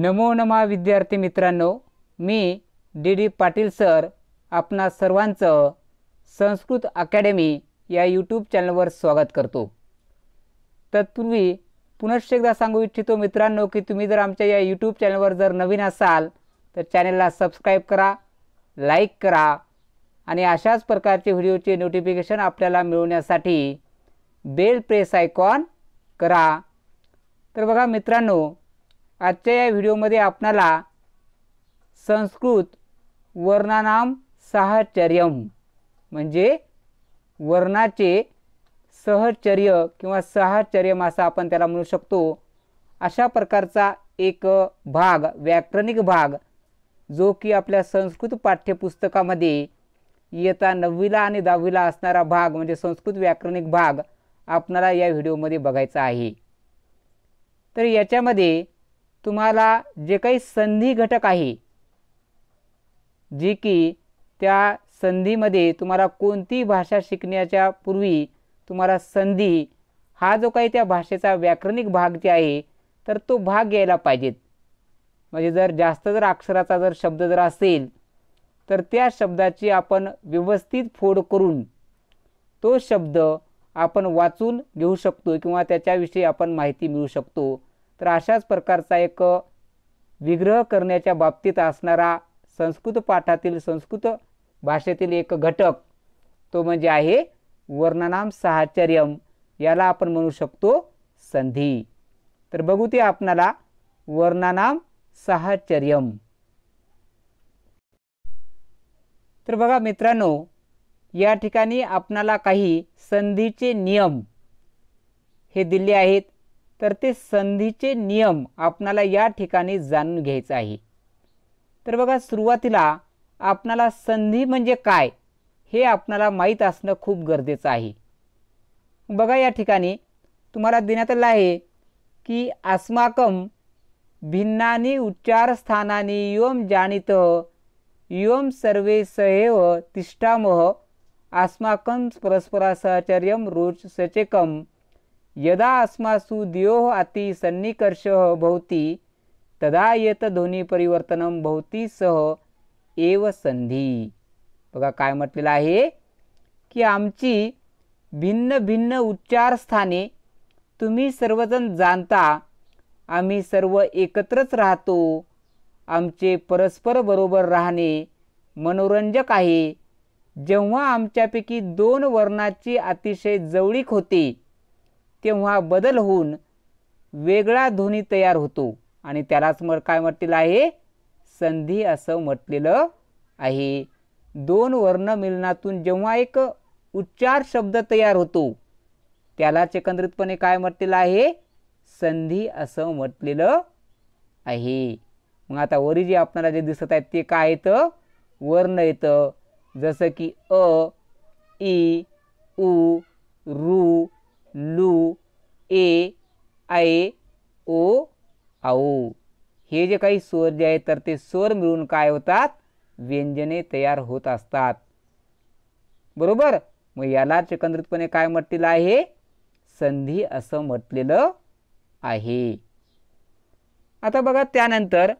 नमो नमा विद्यार्थी मित्रांनो मी डी डी पाटील सर आपणा सर्वांचं संस्कृत अकॅडमी या यूट्यूब चॅनलवर स्वागत करतो तत्पूर्वी पुनश्च एकदा सांगू इच्छितो मित्रांनो की तुम्ही जर आमच्या या यूट्यूब चॅनलवर जर नवीन असाल तर चॅनलला सबस्क्राईब करा लाईक करा आणि अशाच प्रकारचे व्हिडिओचे नोटिफिकेशन आपल्याला मिळवण्यासाठी बेल प्रेस आयकॉन करा तर बघा मित्रांनो आजच्या या व्हिडिओमध्ये आपणाला संस्कृत वर्णानाम साहचर्यम म्हणजे वर्णाचे सहचर्य किंवा साहचर्यम असा आपण त्याला म्हणू शकतो अशा प्रकारचा एक भाग व्याकरणिक भाग जो की आपल्या संस्कृत पाठ्यपुस्तकामध्ये येता नववीला आणि दहावीला असणारा भाग म्हणजे संस्कृत व्याकरणिक भाग आपणाला या व्हिडिओमध्ये बघायचा आहे तर याच्यामध्ये तुम्हाला जे काही संधी घटक आहे जी की त्या संधीमध्ये तुम्हाला कोणती भाषा शिकण्याच्या पूर्वी तुम्हाला संधी हा जो काही त्या भाषेचा व्याकरणिक भाग जे आहे तर तो भाग यायला पाहिजेत म्हणजे जर जास्त जर अक्षराचा जर शब्द जर असेल तर त्या शब्दाची आपण व्यवस्थित फोड करून तो शब्द आपण वाचून घेऊ शकतो किंवा त्याच्याविषयी आपण माहिती मिळू शकतो तर अशाच प्रकारचा एक विग्रह करण्याच्या बाबतीत असणारा संस्कृत पाठातील संस्कृत भाषेतील एक घटक तो म्हणजे आहे वर्णनाम साहचर्यम याला आपण म्हणू शकतो संधी तर बघू ते आपणाला वर्णनाम साहचर्यम तर बघा मित्रांनो या ठिकाणी आपणाला काही संधीचे नियम हे दिले आहेत तर ते संधीचे नियम आपणाला या ठिकाणी जाणून घ्यायचं आहे तर बघा सुरुवातीला आपणाला संधी म्हणजे काय हे आपणाला माहीत असणं खूप गरजेचं आहे बघा या ठिकाणी तुम्हाला देण्यात आलं आहे की अस्माकम भिन्नानी उच्चारस्थानानी योम जाणीत योम सर्वे सहेव तिष्ठामह अस्माकं परस्परा सहचर्यम रोज सचेकम यदा अस्मासु दियो अति सन्निकर्ष भवती तदा येत परिवर्तनं भवती सह एव संधी बघा काय म्हटलेलं आहे की आमची भिन्न भिन्न उच्चारस्थाने तुम्ही सर्वजण जाणता आम्ही सर्व एकत्रच राहतो आमचे परस्पर बरोबर राहणे मनोरंजक आहे जेव्हा आमच्यापैकी दोन वर्णाची अतिशय जवळीक होते तेव्हा बदल होऊन वेगळा ध्वनी तयार होतो आणि त्यालाच मग काय म्हटलेलं आहे संधी असं म्हटलेलं आहे दोन वर्ण मिलनातून जेव्हा एक उच्चार शब्द तयार होतो त्याला एकंदरीतपणे काय म्हटलेलं आहे संधी असं म्हटलेलं आहे मग आता वरी जे आपल्याला जे दिसत आहेत ते काय येतं वर्ण येतं जसं की अ इ उ रु लू ए आय ओ आऊ हे जे काही स्वर जे आहेत तर ते स्वर मिळून काय होतात व्यंजने तयार होत असतात बरोबर मग याला एकंदरीतपणे काय म्हटलेलं आहे संधी असं म्हटलेलं आहे आता बघा त्यानंतर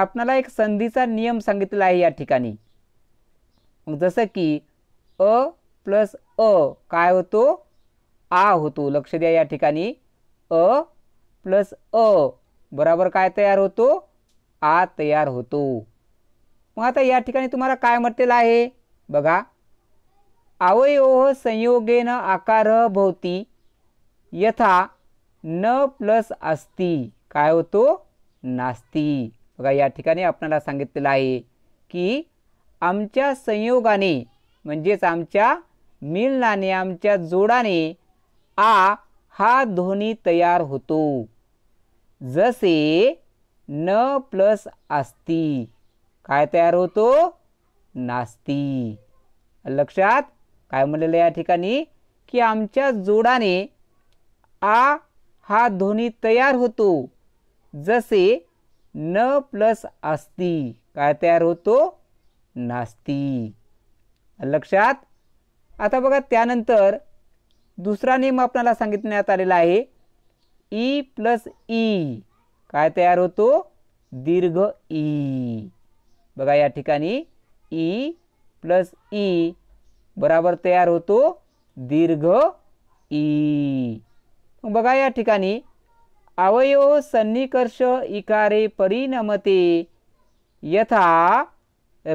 आपणाला एक संधीचा नियम सांगितलेला आहे या ठिकाणी जसं की अ प्लस अ काय होतो आ होतो लक्ष द्या या ठिकाणी अ प्लस अ बराबर काय तयार होतो आ तयार होतो मग आता या ठिकाणी तुम्हाला काय म्हटलेलं आहे बघा अवयव संयोगेन आकार भोवती यथा न प्लस असती काय होतो नास्ती बघा या ठिकाणी आपल्याला सांगितलेलं आहे की आमच्या संयोगाने म्हणजेच आमच्या मिलनाने आमच्या जोडाने आ हा ध्वनी तयार होतो जसे न प्लस आस्ती काय तयार होतो नास्ती लक्षात काय म्हणलेलं या ठिकाणी की आमच्या जोडाने आ हा ध्वनी तयार होतो जसे न प्लस आस्ती काय तयार होतो नास्ती लक्षात आता बघा त्यानंतर दुसरा नियम आपल्याला सांगितण्यात आलेला आहे ई प्लस ई काय तयार होतो दीर्घ ई e. बघा या ठिकाणी ई प्लस ई बराबर तयार होतो दीर्घ ई e. बघा या ठिकाणी अवयव सन्निकर्ष इकारे परिणमते यथा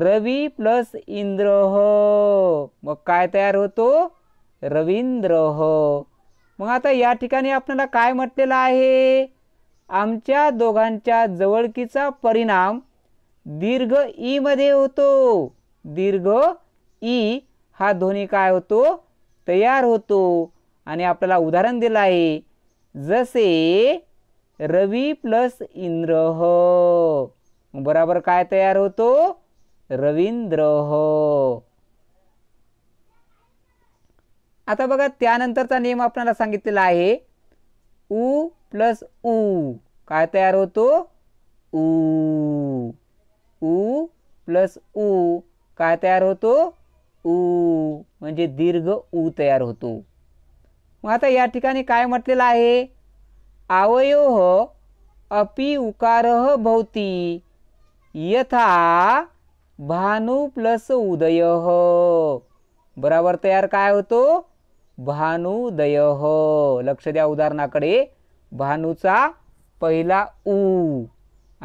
रवी प्लस इंद्र मग काय तयार होतो रवींद्र हो। मग आता या ठिकाणी आपल्याला काय म्हटलेलं आहे आमच्या दोघांच्या जवळकीचा परिणाम दीर्घ ईमध्ये होतो दीर्घ ई हा ध्वनी काय होतो तयार होतो आणि आपल्याला उदाहरण दिलं आहे जसे रवी प्लस इंद्र हो. बराबर काय तयार होतो रवींद्र हो. आता बघा त्यानंतरचा नेम आपल्याला सांगितलेला आहे ऊ प्लस ऊ काय तयार होतो ऊ उ प्लस ऊ काय तयार होतो ऊ म्हणजे दीर्घ ऊ तयार होतो मग आता या ठिकाणी काय म्हटलेलं आहे आवयो हो अपि उकार भोवती यथा भानू प्लस उदय बराबर तयार काय होतो भानुदय लक्ष द्या उदाहरणाकडे भानूचा पहिला ऊ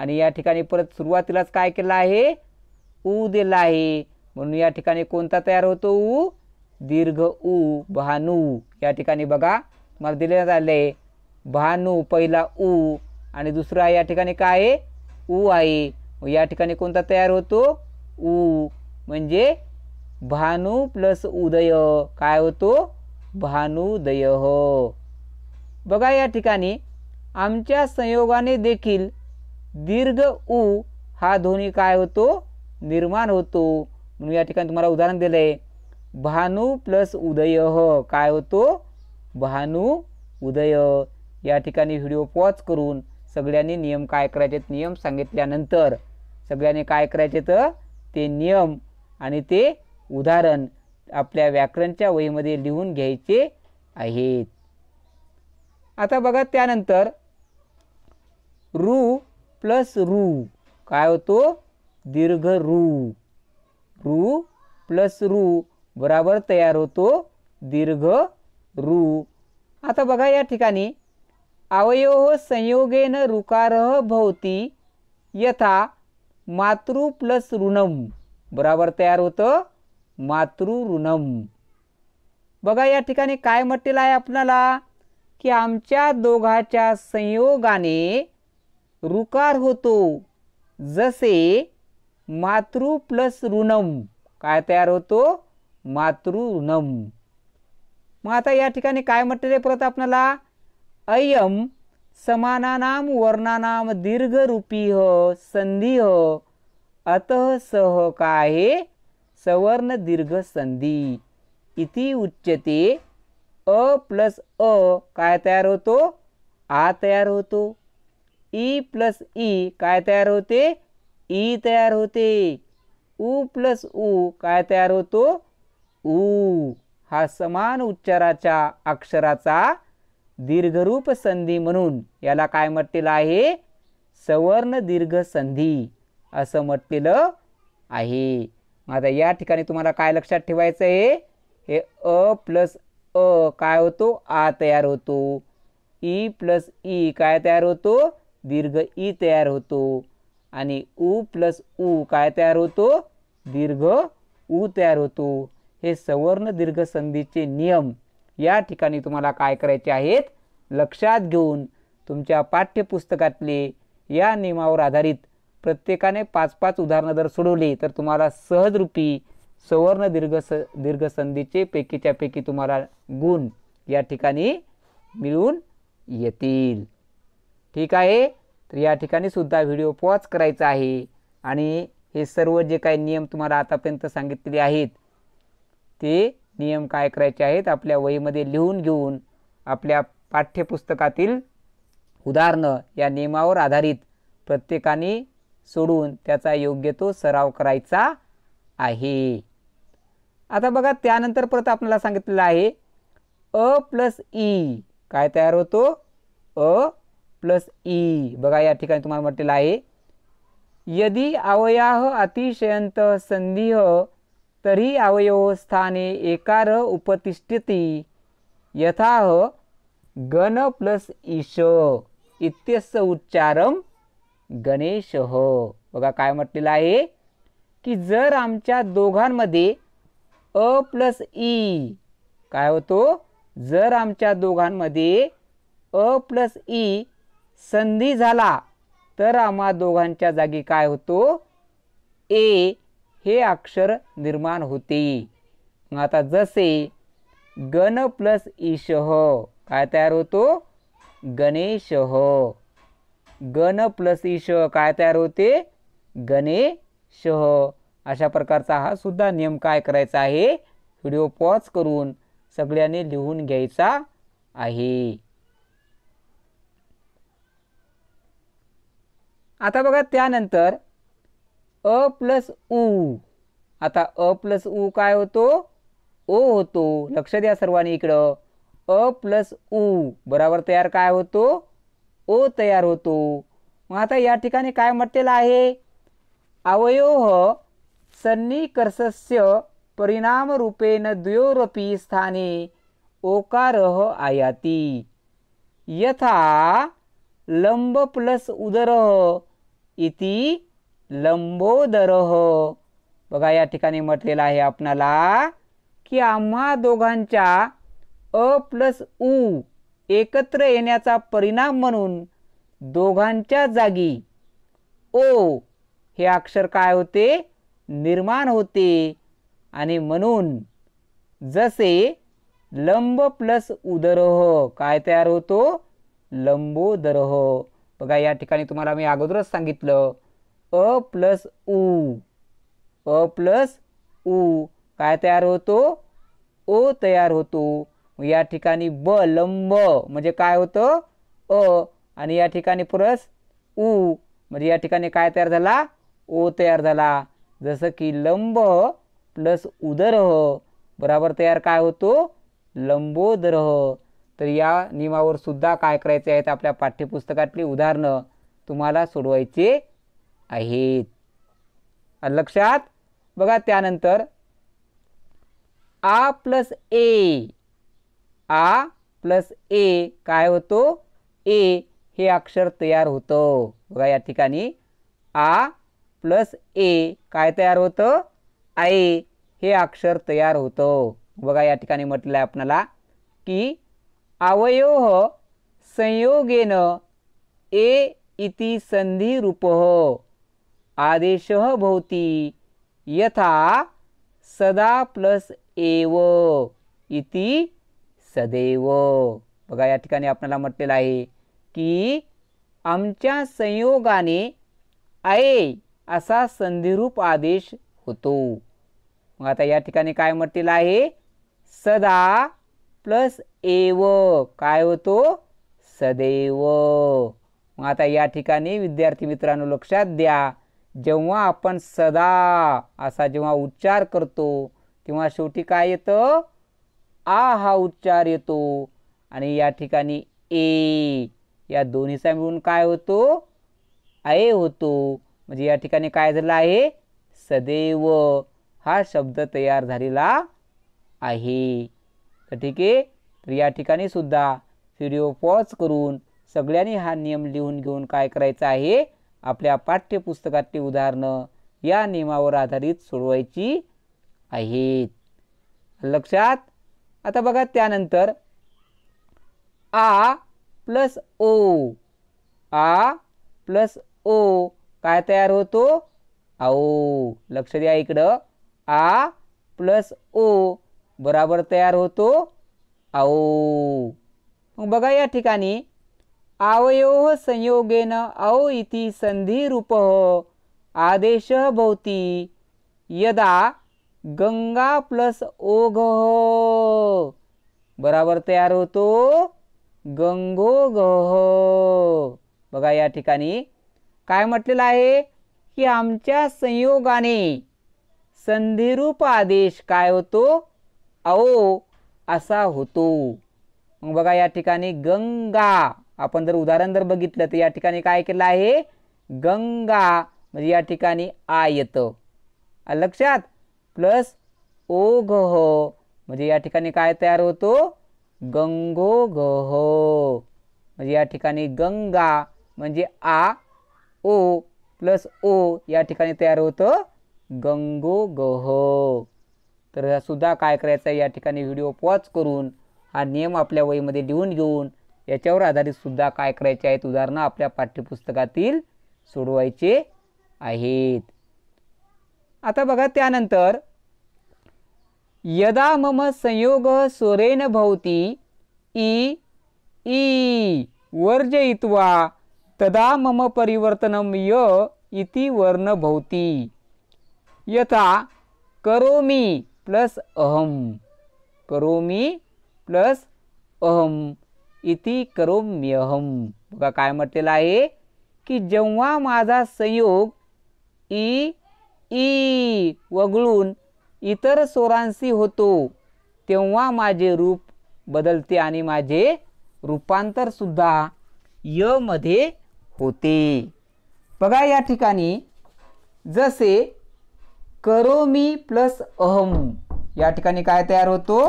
आणि या ठिकाणी परत सुरुवातीलाच काय केलं आहे ऊ दिला आहे म्हणून या ठिकाणी कोणता तयार होतो ऊ दीर्घ ऊ भानू या ठिकाणी बघा तुम्हाला दिले आहे भानू पहिला ऊ आणि दुसरा या ठिकाणी काय आहे ऊ आहे या ठिकाणी कोणता तयार होतो ऊ म्हणजे भानू प्लस उदय काय होतो भानुदय हो बघा या ठिकाणी आमच्या संयोगाने देखील दीर्घ उ हा ध्वनी काय होतो निर्माण होतो म्हणून या ठिकाणी तुम्हाला उदाहरण दिलं आहे भानू प्लस उदय काय होतो भानू उदय या ठिकाणी व्हिडिओ पॉज करून सगळ्यांनी नियम काय करायचे नियम सांगितल्यानंतर सगळ्यांनी काय करायचे तर ते नियम आणि ते उदाहरण आपल्या व्याकरणच्या वहीमध्ये लिहून घ्यायचे आहेत आता बघा त्यानंतर रू प्लस रू काय होतो दीर्घ रू रू प्लस रू बराबर तयार होतो दीर्घ रू आता बघा या ठिकाणी अवयव संयोगेन रुकारः भोवती यथा मातृ प्लस ऋणम बराबर तयार होतं मातृऋणम बघा या ठिकाणी काय म्हटलेलं आहे आपल्याला की आमच्या दोघाच्या संयोगाने रुकार होतो जसे मातृ प्लस ऋणम काय तयार होतो मातृऋणम मग आता या ठिकाणी काय आहे परत आपल्याला अयम समानानाम वर्णानाम दीर्घरूपी ह संधी अत सह काय सवर्ण दीर्घ संधी इति उच्चते अ प्लस अ काय तयार होतो आ तयार होतो ई प्लस ई काय तयार होते ई तयार होते ऊ प्लस ऊ काय तयार होतो ऊ हा समान उच्चाराच्या अक्षराचा दीर्घरूप संधी म्हणून याला काय म्हटलेलं आहे सवर्ण दीर्घ संधी असं म्हटलेलं आहे आता या ठिकाणी तुम्हाला काय लक्षात ठेवायचं आहे हे अ प्लस अ काय होतो आ तयार होतो ई प्लस ई काय तयार होतो दीर्घ ई तयार होतो आणि ऊ प्लस ऊ काय तयार होतो दीर्घ ऊ तयार होतो हे सवर्ण दीर्घ संधीचे नियम या ठिकाणी तुम्हाला काय करायचे आहेत लक्षात घेऊन तुमच्या पाठ्यपुस्तकातले या नियमावर आधारित प्रत्येकाने पाच पाच उदाहरणं जर सोडवली तर तुम्हाला सहजरूपी सवर्ण दीर्घ स दीर्घसंधीचे पैकीच्या पैकी तुम्हाला गुण या ठिकाणी मिळून येतील ठीक आहे तर या ठिकाणी सुद्धा व्हिडिओ पॉज करायचा आहे आणि हे सर्व जे काही नियम तुम्हाला आतापर्यंत सांगितलेले आहेत ते नियम काय करायचे आहेत आपल्या वहीमध्ये लिहून घेऊन आपल्या पाठ्यपुस्तकातील उदाहरणं या नियमावर आधारित प्रत्येकाने सोडून त्याचा योग्य तो सराव करायचा आहे आता बघा त्यानंतर परत आपल्याला सांगितलेलं आहे अ प्लस ई काय तयार होतो अ प्लस ई बघा या ठिकाणी तुम्हाला म्हटलेलं आहे यदी अवयाह अतिशयंत संधिह तरी अवयव स्थाने एकार उपतिष्ठती यथाह गण प्लस ईश इत्यस्य उच्चारम गणेश हो. बघा काय म्हटलेलं आहे की जर आमच्या दोघांमध्ये अ प्लस ई काय होतो जर आमच्या दोघांमध्ये अ प्लस ई संधी झाला तर आम्हा दोघांच्या जागी काय होतो ए हे अक्षर निर्माण होते आता जसे गण प्लस ईश हो काय तयार होतो गणेश हो गण प्लस ईश काय तयार होते श अशा प्रकारचा हा सुद्धा नियम काय करायचा आहे व्हिडिओ पॉज करून सगळ्यांनी लिहून घ्यायचा आहे आता बघा त्यानंतर अ प्लस उ आता अ प्लस उ काय होतो ओ होतो लक्ष द्या सर्वांनी इकडं अ प्लस ऊ बराबर तयार काय होतो ओ तयार होतो मग आता या ठिकाणी काय म्हटलेलं आहे अवयव सन्निकर्षस्य रूपेन द्वयोरपी स्थाने ओकार आयाती यथा लंब प्लस उदर इति लंबोदर बघा या ठिकाणी म्हटलेलं आहे आपणाला की आम्हा दोघांच्या अ प्लस ऊ एकत्र येण्याचा परिणाम म्हणून दोघांच्या जागी ओ हे अक्षर काय होते निर्माण होते आणि म्हणून जसे लंब प्लस उदरह काय तयार होतो लंबोदरह बघा या ठिकाणी तुम्हाला मी अगोदरच सांगितलं अ प्लस उ अ प्लस उ काय तयार होतो ओ तयार होतो या ठिकाणी ब लंब म्हणजे काय होतं अ आणि या ठिकाणी पुरस उ म्हणजे या ठिकाणी काय तयार झाला ओ तयार झाला जसं की लंब प्लस उदरह बराबर तयार काय होतो लंबोदरह तर या नियमावर सुद्धा काय करायचे आहेत आपल्या पाठ्यपुस्तकातली उदाहरणं तुम्हाला सोडवायचे आहेत लक्षात बघा त्यानंतर आ प्लस ए आ प्लस ए काय होतो ए हे अक्षर तयार होतं बघा या ठिकाणी आ प्लस ए काय तयार होतं आय हे अक्षर तयार होतं बघा या ठिकाणी म्हटलं आहे आपणाला की अवयव संयोगेन ए इति हो, आदेश भोवती यथा सदा प्लस एव इति सदैव बघा या ठिकाणी आपल्याला म्हटलेलं आहे की आमच्या संयोगाने आहे असा संधिरूप आदेश होतो मग आता या ठिकाणी काय म्हटलेलं आहे सदा प्लस एव काय होतो सदैव मग आता या ठिकाणी विद्यार्थी मित्रांनो लक्षात द्या जेव्हा आपण सदा असा जेव्हा उच्चार करतो तेव्हा शेवटी काय येतं आ हा उच्चार येतो आणि या ठिकाणी ए या दोन्हीचा मिळून काय होतो ए होतो म्हणजे या ठिकाणी काय झालं आहे सदैव हा शब्द तयार झालेला आहे तर ठीक आहे तर या ठिकाणी सुद्धा व्हिडिओ पॉज करून सगळ्यांनी हा नियम लिहून घेऊन काय करायचा आहे आपल्या पाठ्यपुस्तकातली उदाहरणं या नियमावर आधारित सोडवायची आहेत लक्षात आता बघा त्यानंतर आ प्लस ओ आ प्लस ओ काय तयार होतो आओ लक्ष द्या इकडं आ प्लस ओ बराबर तयार होतो आओ मग बघा या ठिकाणी आवयो संयोगेन आओ इति रूप आदेश भवती यदा गंगा प्लस ओघ बराबर तयार होतो गंगोगह बघा या ठिकाणी काय म्हटलेलं आहे की आमच्या संयोगाने संधिरूप आदेश काय होतो अओ असा होतो मग बघा या ठिकाणी गंगा आपण जर उदाहरण जर बघितलं तर या ठिकाणी काय केलं आहे गंगा म्हणजे या ठिकाणी आ येतं लक्षात प्लस ओ ओघह म्हणजे या ठिकाणी काय तयार होतो गंगो गह म्हणजे या ठिकाणी गंगा म्हणजे आ ओ प्लस ओ या ठिकाणी तयार होतं गंगोगह तर सुद्धा काय करायचं आहे या ठिकाणी व्हिडिओ पॉज करून हा नियम आपल्या वहीमध्ये लिहून घेऊन याच्यावर आधारित सुद्धा काय करायचे आहेत उदाहरणं आपल्या पाठ्यपुस्तकातील सोडवायचे आहेत आता बघा त्यानंतर यदा मम संयोग सोरेन भवती ई ई वर्जयित्वा तदा मम परिवर्तनम य इति वर्ण भवती यथा करोमी प्लस अहम करोमी प्लस अहम इति करोम्यहम बघा काय म्हटलेलं आहे की जेव्हा माझा संयोग ई ई वगळून इतर स्वरांशी होतो तेव्हा माझे रूप बदलते आणि माझे रूपांतरसुद्धा यमध्ये होते बघा या ठिकाणी जसे करो मी प्लस अहम या ठिकाणी काय तयार होतो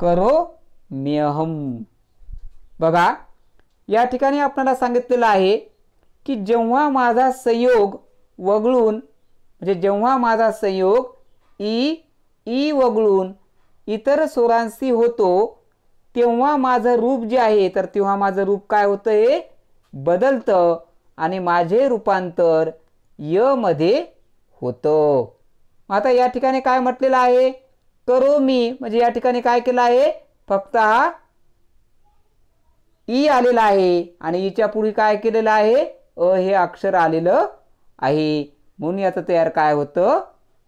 करो मी अहम बघा या ठिकाणी आपल्याला सांगितलेलं आहे की जेव्हा माझा संयोग वगळून म्हणजे जेव्हा माझा संयोग ई ई वगळून इतर स्वरांशी होतो तेव्हा माझं रूप जे आहे तर तेव्हा माझं रूप काय होतं हे बदलतं आणि माझे रूपांतर य मध्ये होतं आता या ठिकाणी काय म्हटलेलं आहे करो मी म्हणजे या ठिकाणी काय केलं आहे फक्त हा ई आलेला आहे आणि ईच्या पुढे काय केलेलं आहे अ हे अक्षर आलेलं आहे म्हणून याचं तयार काय होतं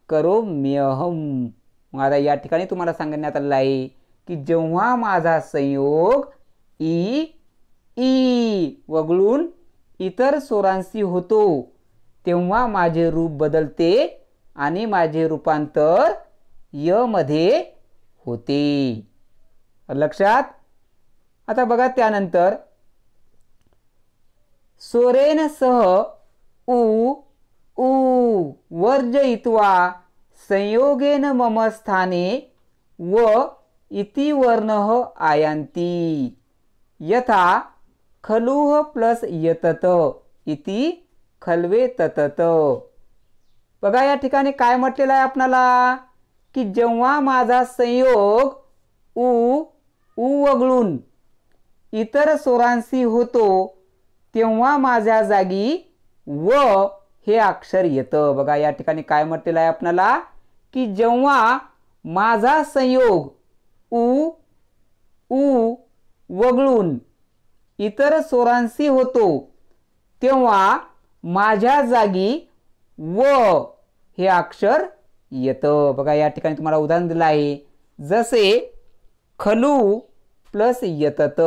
करो म्यहम आता या ठिकाणी तुम्हाला सांगण्यात आलेलं आहे की जेव्हा माझा संयोग ई ई वगळून इतर स्वरांशी होतो तेव्हा माझे रूप बदलते आणि माझे रूपांतर य मध्ये होते लक्षात आता बघा त्यानंतर सोरेन सह उ उ वर्जयित्वा संयोगेन मम स्थाने व इति वर्णः आयांती यथा खलुह प्लस यतत इति खलवे ततत बघा या ठिकाणी काय म्हटलेलं आहे आपणाला की जेव्हा माझा संयोग उ उ वगळून इतर स्वरांशी होतो तेव्हा माझ्या जागी व हे अक्षर येतं बघा या ठिकाणी काय म्हटलेलं आहे आपणाला की जेव्हा माझा संयोग उ उ वगळून इतर स्वरांशी होतो तेव्हा माझ्या जागी व हे अक्षर येतं बघा या ठिकाणी तुम्हाला उदाहरण दिलं आहे जसे खलू प्लस येतत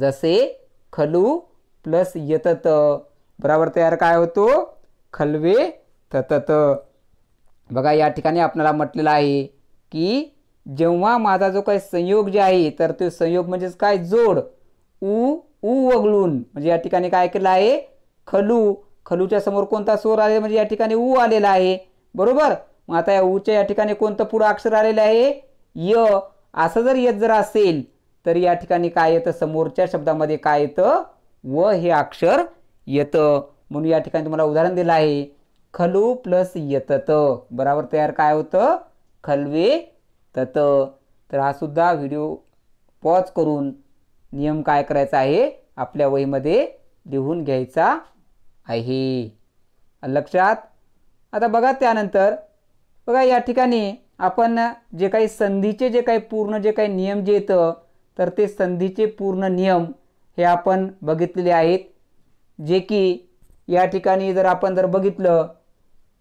जसे खलू प्लस येतत बराबर तयार काय होतो खलवे ततत बघा या ठिकाणी आपल्याला म्हटलेलं आहे की जेव्हा माझा जो काही संयोग जे आहे तर तो संयोग म्हणजेच काय जोड ऊ ऊ वगळून म्हणजे या ठिकाणी काय केलं आहे खलू खलूच्या समोर कोणता स्वर आलेला म्हणजे या ठिकाणी ऊ आलेला आहे बरोबर मग आता या ऊच्या या ठिकाणी कोणतं पुढं अक्षर आलेलं आहे य असं जर येत जर असेल तर या ठिकाणी काय येतं समोरच्या शब्दामध्ये काय येतं व हे अक्षर येतं म्हणून या ठिकाणी तुम्हाला उदाहरण दिलं आहे खलू प्लस यतत बराबर तयार काय होतं खलवे तत तर हा सुद्धा व्हिडिओ पॉज करून नियम काय करायचा आहे आपल्या वहीमध्ये लिहून घ्यायचा आहे लक्षात आता बघा त्यानंतर बघा या ठिकाणी आपण जे काही संधीचे जे काही पूर्ण जे काही नियम जे येतं तर ते संधीचे पूर्ण नियम हे आपण बघितलेले आहेत जे की या ठिकाणी जर आपण जर बघितलं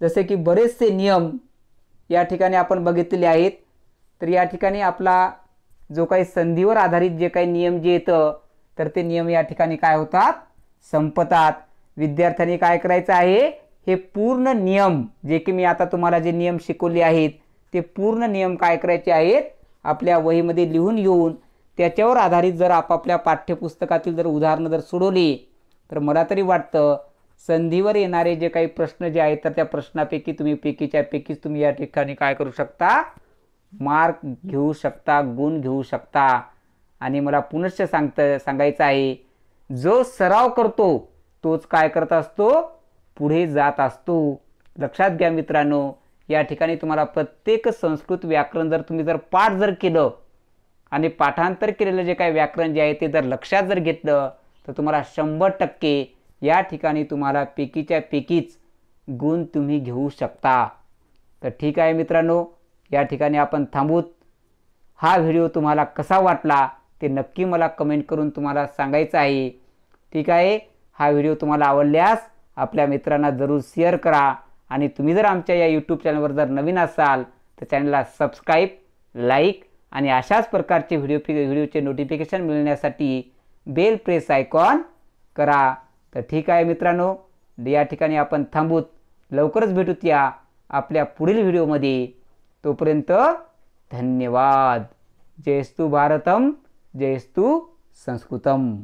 जसे की बरेचसे नियम या ठिकाणी आपण बघितले आहेत तर या ठिकाणी आपला जो काही संधीवर आधारित जे काही नियम जे येतं तर ते नियम या ठिकाणी काय होतात संपतात विद्यार्थ्यांनी काय करायचं आहे हे पूर्ण नियम जे की मी आता तुम्हाला जे नियम शिकवले आहेत ते पूर्ण नियम काय करायचे आहेत आपल्या वहीमध्ये लिहून घेऊन त्याच्यावर आधारित जर आपापल्या पाठ्यपुस्तकातील जर उदाहरणं जर सोडवली तर मला तरी वाटतं संधीवर येणारे जे काही प्रश्न जे आहेत तर त्या प्रश्नापैकी तुम्ही पैकीच्या पैकीच तुम्ही या ठिकाणी काय करू शकता मार्क घेऊ शकता गुण घेऊ शकता आणि मला पुनश्च सांगतं सांगायचं आहे जो सराव करतो तोच काय करत असतो पुढे जात असतो लक्षात घ्या मित्रांनो या ठिकाणी तुम्हाला प्रत्येक संस्कृत व्याकरण जर तुम्ही जर पाठ जर केलं आणि पाठांतर केलेलं जे काही व्याकरण जे आहे ते जर लक्षात जर घेतलं तर तुम्हाला शंभर टक्के या ठिकाणी तुम्हाला पेकीच्या पेकीच गुण तुम्ही घेऊ शकता तर ठीक आहे मित्रांनो या ठिकाणी आपण थांबूत हा व्हिडिओ तुम्हाला कसा वाटला ते नक्की मला कमेंट करून तुम्हाला सांगायचं आहे ठीक आहे हा व्हिडिओ तुम्हाला आवडल्यास आपल्या मित्रांना जरूर शेअर करा आणि तुम्ही जर आमच्या या यूट्यूब चॅनलवर जर नवीन असाल तर चॅनलला सबस्क्राईब लाईक आणि अशाच प्रकारचे व्हिडिओ व्हिडिओचे नोटिफिकेशन मिळण्यासाठी बेल प्रेस आयकॉन करा तर ठीक आहे मित्रांनो या ठिकाणी आपण थांबूत लवकरच भेटूत या आपल्या पुढील व्हिडिओमध्ये तोपर्यंत धन्यवाद जयस्तु भारतम जयस्तु संस्कृतम